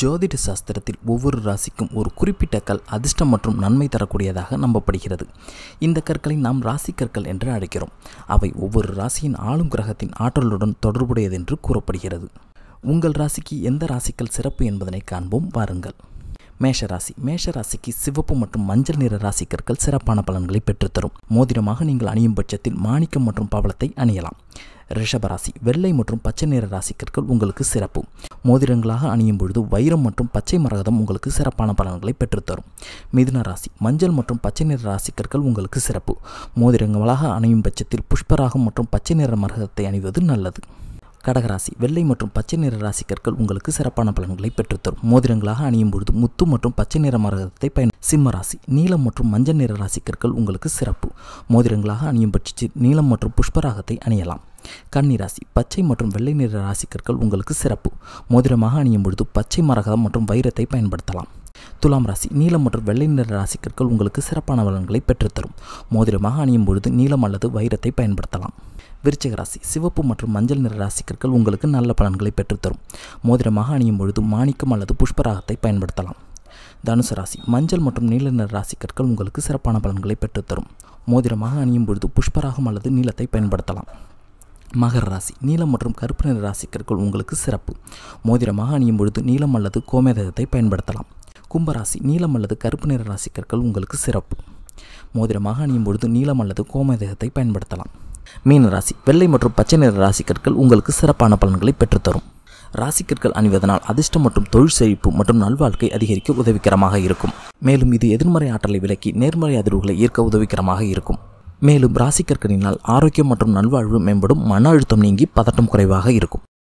ஜோதிட சாஸ்திரத்தில் ஒவ்வொரு ராசிக்கும் ஒரு குறிப்பிட்ட கல் அதிர்ஷ்டம் மற்றும் நன்மை தரக்கூடியதாக நம்பப்படுகிறது இந்த கற்களை நாம் ராசி கற்கள் என்று அழைக்கிறோம் அவை ஒவ்வொரு ராசியின் ஆளும் கிரகத்தின் ஆற்றலுடன் தொடர்புடையது என்று கூறப்படுகிறது உங்கள் ராசிக்கு எந்த ராசிக்கல் சிறப்பு என்பதனை காண்போம் வாருங்கள் மேஷராசி மேஷராசிக்கு சிவப்பு மற்றும் மஞ்சள் நிற ராசிக்கர்கள் சிறப்பான பலன்களை பெற்றுத்தரும் மோதிரமாக நீங்கள் அணியும் பட்சத்தில் மாணிக்கம் மற்றும் பவளத்தை அணியலாம் ரிஷபராசி வெள்ளை மற்றும் பச்சை நிற ராசிக்கற்கள் உங்களுக்கு சிறப்பு மோதிரங்களாக அணியும் பொழுது வைரம் மற்றும் பச்சை மரகதம் உங்களுக்கு சிறப்பான பலன்களை பெற்றுத்தரும் மிதுன ராசி மஞ்சள் மற்றும் பச்சை நிற ராசிக்கற்கள் உங்களுக்கு சிறப்பு மோதிரங்களாக அணியும் பட்சத்தில் புஷ்பராகம் மற்றும் பச்சை நிற மரகதத்தை அணிவது நல்லது கடகராசி வெள்ளை மற்றும் பச்சை நிற ராசிக்கற்கள் உங்களுக்கு சிறப்பான பலன்களை பெற்றுத்தரும் மோதிரங்களாக அணியும் பொழுது முத்து மற்றும் பச்சை நிற மரத்தை பயன் சிம்ம ராசி நீலம் மற்றும் மஞ்சள் நிற ராசிக்கற்கள் உங்களுக்கு சிறப்பு மோதிரங்களாக அணியும் பட்சத்தில் நீலம் மற்றும் புஷ்பராகத்தை அணியலாம் கன்னிராசி பச்சை மற்றும் வெள்ளை நிற ராசிக்கற்கள் உங்களுக்கு சிறப்பு மோதிரமாக அணியும் பொழுது பச்சை மரகம் மற்றும் வைரத்தை பயன்படுத்தலாம் துலாம் ராசி நீலம் மற்றும் வெள்ளை நிற ராசிக்கற்கள் உங்களுக்கு சிறப்பான பலன்களை பெற்றுத்தரும் மோதிரமாக அணியும் பொழுது நீலம் அல்லது வைரத்தை பயன்படுத்தலாம் விருச்சிக ராசி சிவப்பு மற்றும் மஞ்சள் நிற ராசிக்கர்கள் உங்களுக்கு நல்ல பலன்களை பெற்றுத்தரும் மோதிரமாக அணியும் பொழுது மாணிக்கம் அல்லது புஷ்பராகத்தை பயன்படுத்தலாம் தனுசு ராசி மஞ்சள் மற்றும் நீல நிற ராசிக்கற்கள் உங்களுக்கு சிறப்பான பலன்களை பெற்றுத்தரும் மோதிரமாக அணியும் பொழுது புஷ்பராகம் அல்லது நீளத்தை பயன்படுத்தலாம் மகர ராசி நீலம் மற்றும் கருப்பு நிற ராசிக்கர்கள் உங்களுக்கு சிறப்பு மோதிரமாக அணியும் பொழுது நீலம் அல்லது கோமேதகத்தை பயன்படுத்தலாம் கும்பராசி நீலம் அல்லது கருப்பு நிற ராசிக்கர்கள் உங்களுக்கு சிறப்பு மோதிரமாக அணியும் பொழுது நீலம் அல்லது கோமேதகத்தை பயன்படுத்தலாம் மீன ராசி வெள்ளை மற்றும் பச்சை நிற ராசிக்கற்கள் உங்களுக்கு சிறப்பான பலன்களை பெற்றுத்தரும் ராசிக்கற்கள் அணிவதனால் அதிர்ஷ்டம் மற்றும் தொழில் செழிப்பு மற்றும் நல்வாழ்க்கை அதிகரிக்க உதவிகரமாக இருக்கும் மேலும் இது எதிர்மறை ஆற்றலை விலக்கி நேர்மறை அதிர்வுகளை ஈர்க்க உதவிகரமாக இருக்கும் மேலும் ராசிக்கற்களினால் ஆரோக்கியம் மற்றும் நல்வாழ்வு மேம்படும் மன அழுத்தம் நீங்கி பதட்டம் குறைவாக இருக்கும்